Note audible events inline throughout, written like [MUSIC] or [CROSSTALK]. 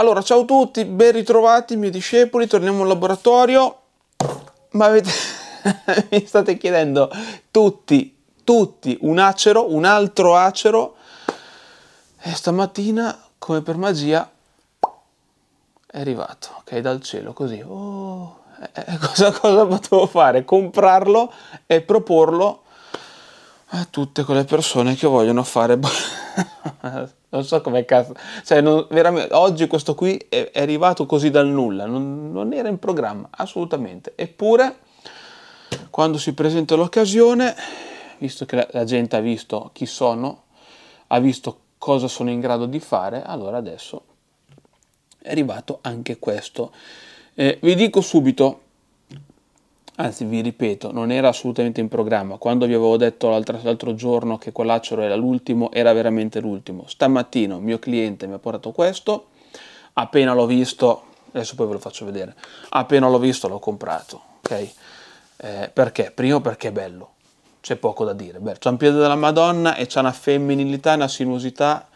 Allora, ciao a tutti, ben ritrovati miei discepoli, torniamo al laboratorio. Ma avete... [LAUGHS] mi state chiedendo tutti, tutti un acero, un altro acero. E stamattina, come per magia, è arrivato, ok, dal cielo, così. Oh, eh, eh [LAUGHS] cosa, cosa potevo fare? Comprarlo e proporlo a tutte quelle persone che vogliono fare... [LAUGHS] [LAUGHS] non so come cazzo. Cioè, non, oggi questo qui è, è, arrivato così dal nulla, non, non era in programma, assolutamente. Eppure, quando si presenta l'occasione, visto che la, la gente ha visto chi sono, ha visto cosa sono in grado di fare, allora adesso è arrivato anche questo. Eh, vi dico subito, Anzi, vi ripeto, non era assolutamente in programma. Quando vi avevo detto l'altro, giorno che quell'acero era l'ultimo, era veramente l'ultimo. Stamattina il mio cliente mi ha portato questo, appena l'ho visto, adesso poi ve lo faccio vedere, appena l'ho visto l'ho comprato, ok? Eh, perché? Primo perché è bello, c'è poco da dire. Beh, c'è un piede della Madonna e c'è una femminilità, una sinuosità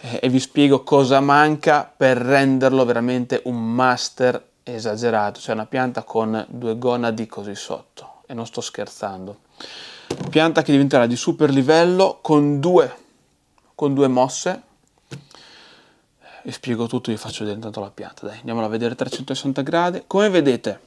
eh, e vi spiego cosa manca per renderlo veramente un master esagerato, cioè una pianta con due gonadi così sotto, e non sto scherzando. Pianta che diventerà di super livello con due, con due mosse. Vi spiego tutto, vi faccio vedere intanto la pianta, dai, andiamola a vedere 360 gradi. Come vedete,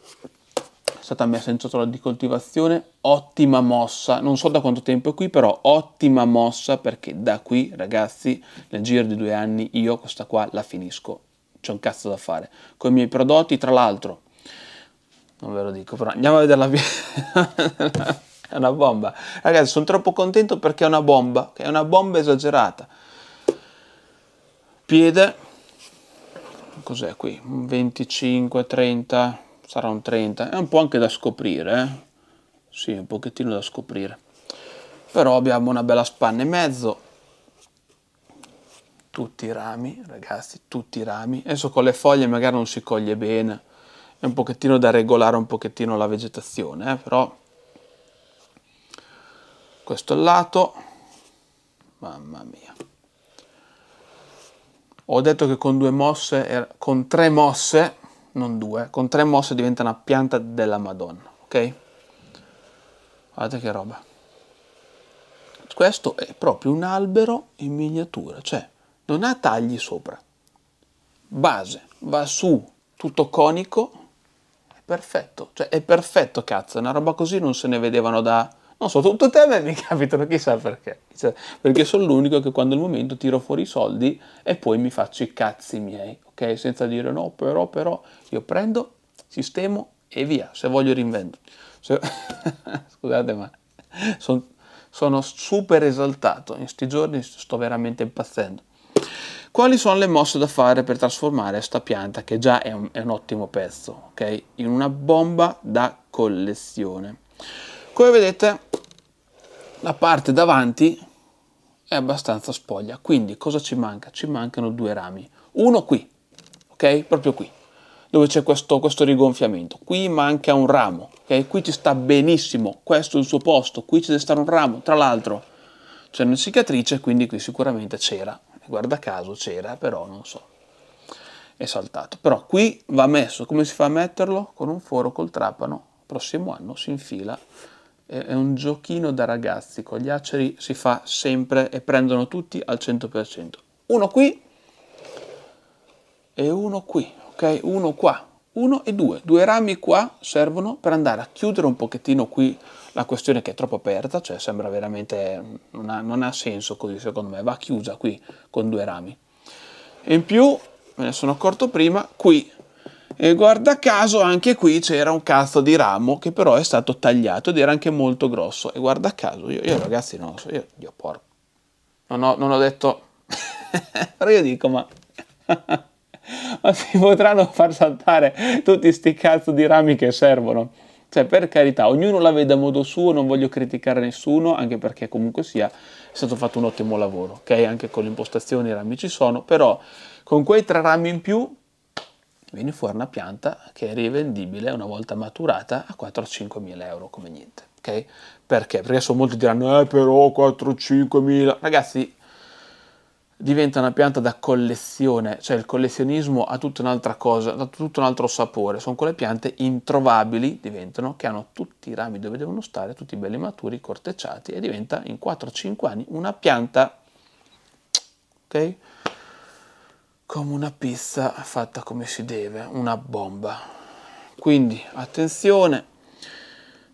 è stata messa in ciotola di coltivazione, ottima mossa, non so da quanto tempo è qui, però ottima mossa perché da qui, ragazzi, nel giro di due anni io questa qua la finisco c'è un cazzo da fare. Con i miei prodotti, tra l'altro, non ve lo dico, però andiamo a vedere la [LAUGHS] È una bomba. Ragazzi, sono troppo contento perché è una bomba, è una bomba esagerata. Piede, cos'è qui? 25, 30, sarà un 30. È un po' anche da scoprire, eh? Sì, un pochettino da scoprire. Però abbiamo una bella spanna e mezzo tutti i rami, ragazzi, tutti i rami. Adesso con le foglie magari non si coglie bene, è un pochettino da regolare un pochettino la vegetazione, eh, però questo lato, mamma mia. Ho detto che con due mosse, er, con tre mosse, non due, con tre mosse diventa una pianta della Madonna, ok? Guardate che roba. Questo è proprio un albero in miniatura, cioè non ha tagli sopra. Base, va su, tutto conico, è perfetto. Cioè, è perfetto, cazzo, una roba così non se ne vedevano da... Non so, tutto te a me mi [LAUGHS] capitano, chissà perché. Chissà, cioè, perché sono l'unico che quando è il momento tiro fuori i soldi e poi mi faccio i cazzi miei, ok? Senza dire no, però, però, io prendo, sistemo e via. Se voglio rinvendo. Se... [LAUGHS] Scusate, ma sono, sono super esaltato. In questi giorni sto veramente impazzendo. Quali sono le mosse da fare per trasformare questa pianta, che già è un, è un ottimo pezzo, okay, in una bomba da collezione? Come vedete, la parte davanti è abbastanza spoglia, quindi cosa ci manca? Ci mancano due rami. Uno qui, ok? Proprio qui, dove c'è questo, questo, rigonfiamento. Qui manca un ramo, ok? Qui ci sta benissimo, questo è il suo posto, qui ci deve stare un ramo. Tra l'altro c'è una cicatrice quindi qui sicuramente c'era guarda caso c'era, però non so, è saltato. Però qui va messo, come si fa a metterlo? Con un foro col trapano, prossimo anno si infila, è un giochino da ragazzi, con gli aceri si fa sempre e prendono tutti al 100%. Uno qui e uno qui, ok? Uno qua, 1 e 2. Due rami qua servono per andare a chiudere un pochettino qui la questione che è troppo aperta, cioè sembra veramente, non ha, non ha senso così secondo me, va chiusa qui con due rami. E in più, me ne sono accorto prima, qui e guarda caso anche qui c'era un cazzo di ramo che però è stato tagliato ed era anche molto grosso. E guarda caso, io, io ragazzi non lo so, io, io porco. Non ho, non ho detto... [LAUGHS] però io dico ma... [LAUGHS] si potranno far saltare tutti sti cazzo di rami che servono. Cioè, per carità, ognuno la vede a modo suo, non voglio criticare nessuno, anche perché comunque sia è stato fatto un ottimo lavoro, ok? Anche con le impostazioni i rami ci sono, però con quei tre rami in più viene fuori una pianta che è rivendibile una volta maturata a 4-5 mila euro come niente, ok? Perché? Perché adesso molti diranno, eh però 4-5 mila, ragazzi diventa una pianta da collezione, cioè il collezionismo ha tutta un'altra cosa, ha tutto un altro sapore, sono quelle piante introvabili, diventano, che hanno tutti i rami dove devono stare, tutti belli maturi, cortecciati e diventa in 4-5 anni una pianta, ok? Come una pizza fatta come si deve, una bomba. Quindi attenzione,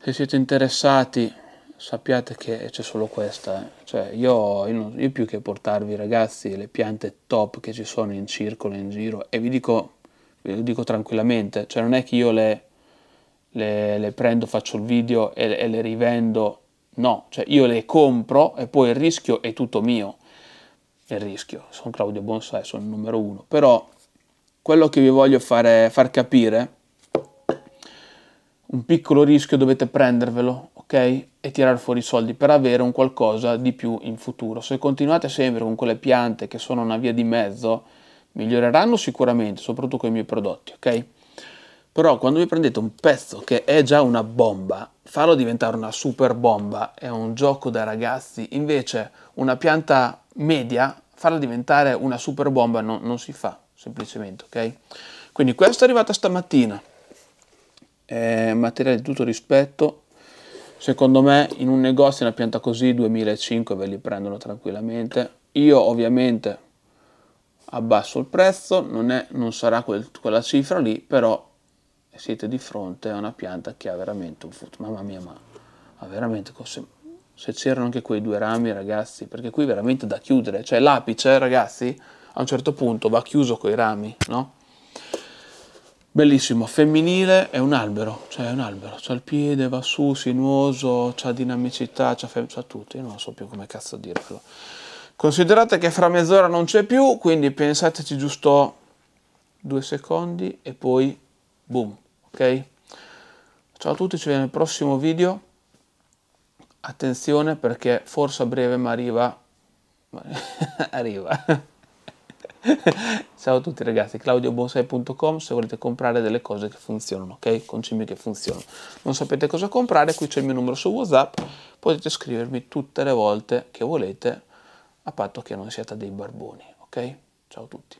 se siete interessati sappiate che c'è solo questa. Eh. Cioè, io, io, io, più che portarvi ragazzi le piante top che ci sono in circolo, in giro, e vi dico, vi dico tranquillamente, cioè non è che io le, le, le prendo, faccio il video e, e le rivendo, no, cioè io le compro e poi il rischio è tutto mio. Il rischio, sono Claudio Bonsai, sono il numero uno, però quello che vi voglio fare, far capire un piccolo rischio dovete prendervelo ok? E tirare fuori i soldi per avere un qualcosa di più in futuro. Se continuate sempre con quelle piante che sono una via di mezzo, miglioreranno sicuramente, soprattutto con i miei prodotti, ok? Però quando vi prendete un pezzo che è già una bomba, farlo diventare una super bomba è un gioco da ragazzi, invece una pianta media, farla diventare una super bomba no, non si fa, semplicemente, ok? Quindi questa è arrivata stamattina, è eh, materiale di tutto rispetto, Secondo me in un negozio una pianta così 2005 ve li prendono tranquillamente. Io ovviamente abbasso il prezzo, non, è, non sarà quel, quella cifra lì, però siete di fronte a una pianta che ha veramente un futuro. Mamma mia, ma ha veramente... così... se c'erano anche quei due rami ragazzi, perché qui veramente da chiudere, cioè l'apice ragazzi a un certo punto va chiuso coi rami, no? Bellissimo, femminile è un albero, cioè è un albero, c'ha il piede, va su, sinuoso, c'ha dinamicità, c'ha, c'ha tutto, io non so più come cazzo dirvelo. Considerate che fra mezz'ora non c'è più, quindi pensateci giusto due secondi e poi boom, ok? Ciao a tutti, ci vediamo nel prossimo video. Attenzione perché forse a breve mi arriva... arriva. [LAUGHS] [LAUGHS] Ciao a tutti ragazzi, claudiobonsai.com se volete comprare delle cose che funzionano, ok? Concimi che funzionano. Non sapete cosa comprare, qui c'è il mio numero su WhatsApp, potete scrivermi tutte le volte che volete, a patto che non siate dei barboni, ok? Ciao a tutti.